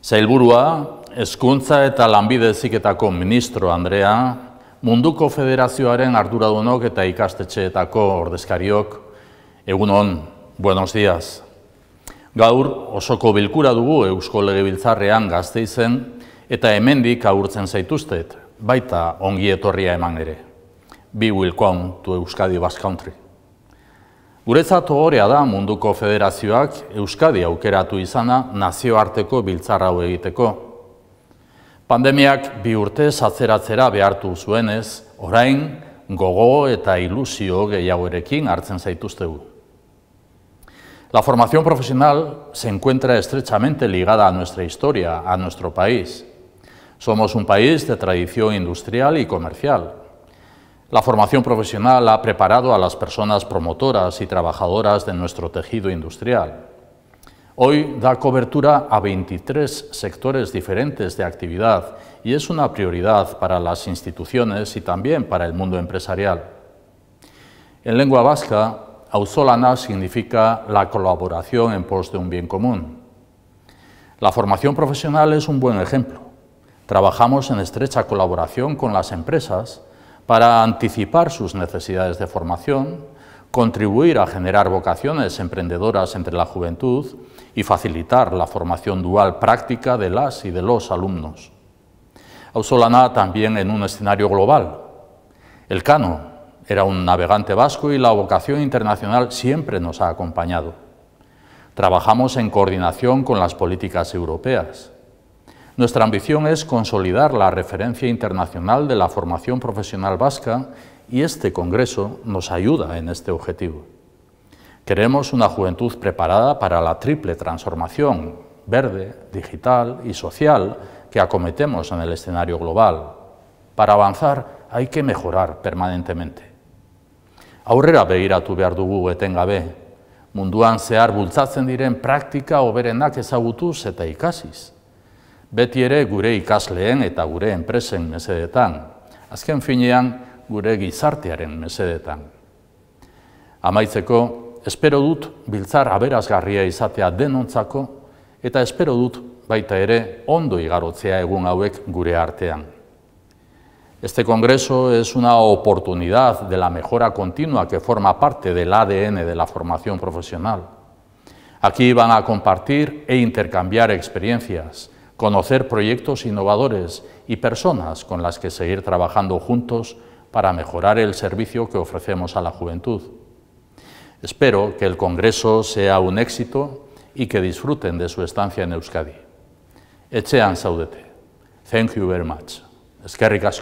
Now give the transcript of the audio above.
Zailburua, eskuntza eta lanbideziketako ministro Andrea, munduko federazioaren arduradunok eta ikastetxeetako ordezkariok, egun hon, buenos dias. Gaur, osoko bilkura dugu Eusko Legebiltzarrean gazte eta hemendik aurtzen zaituztet, baita ongi etorria eman ere. Be welcome to Euskadi Basque Country. Guretzat horrea da munduko federazioak Euskadi aukeratu izana nazioarteko biltzarrau egiteko. Pandemiak bi urte atzeratzera behartu zuenez, orain gogo eta ilusio gehiagoerekin hartzen zaituztegu. La formación profesional se encuentra estrechamente ligada a nuestra historia, a nuestro país. Somos un país de tradición industrial y comercial, La formación profesional ha preparado a las personas promotoras y trabajadoras de nuestro tejido industrial. Hoy da cobertura a 23 sectores diferentes de actividad y es una prioridad para las instituciones y también para el mundo empresarial. En lengua vasca, ausolana significa la colaboración en pos de un bien común. La formación profesional es un buen ejemplo. Trabajamos en estrecha colaboración con las empresas para anticipar sus necesidades de formación, contribuir a generar vocaciones emprendedoras entre la juventud y facilitar la formación dual práctica de las y de los alumnos. Ausolana también en un escenario global. El Cano era un navegante vasco y la vocación internacional siempre nos ha acompañado. Trabajamos en coordinación con las políticas europeas. Nuestra ambición es consolidar la referencia internacional de la formación profesional vasca y este Congreso nos ayuda en este objetivo. Queremos una juventud preparada para la triple transformación verde, digital y social que acometemos en el escenario global. Para avanzar hay que mejorar permanentemente. Aurrera begiratu behar dugu etengabe, munduan zehar bultzatzen diren praktika oberenak ezagutuz eta ikasiz. Beti ere gure ikasleen eta gure enpresen mesedetan, azken finean gure gizartearen mesedetan. Amaitzeko, espero dut biltzar aberazgarria izatea denontzako eta espero dut baita ere ondo igarotzea egun hauek gure artean. Este congreso es una oportunidad de la mejora continua que forma parte del ADN de la formación profesional. Aquí van a compartir e intercambiar experiencias. conocer proyectos innovadores y personas con las que seguir trabajando juntos para mejorar el servicio que ofrecemos a la juventud. Espero que el Congreso sea un éxito y que disfruten de su estancia en Euskadi. Echean saudete. Thank you very much. Eskerrik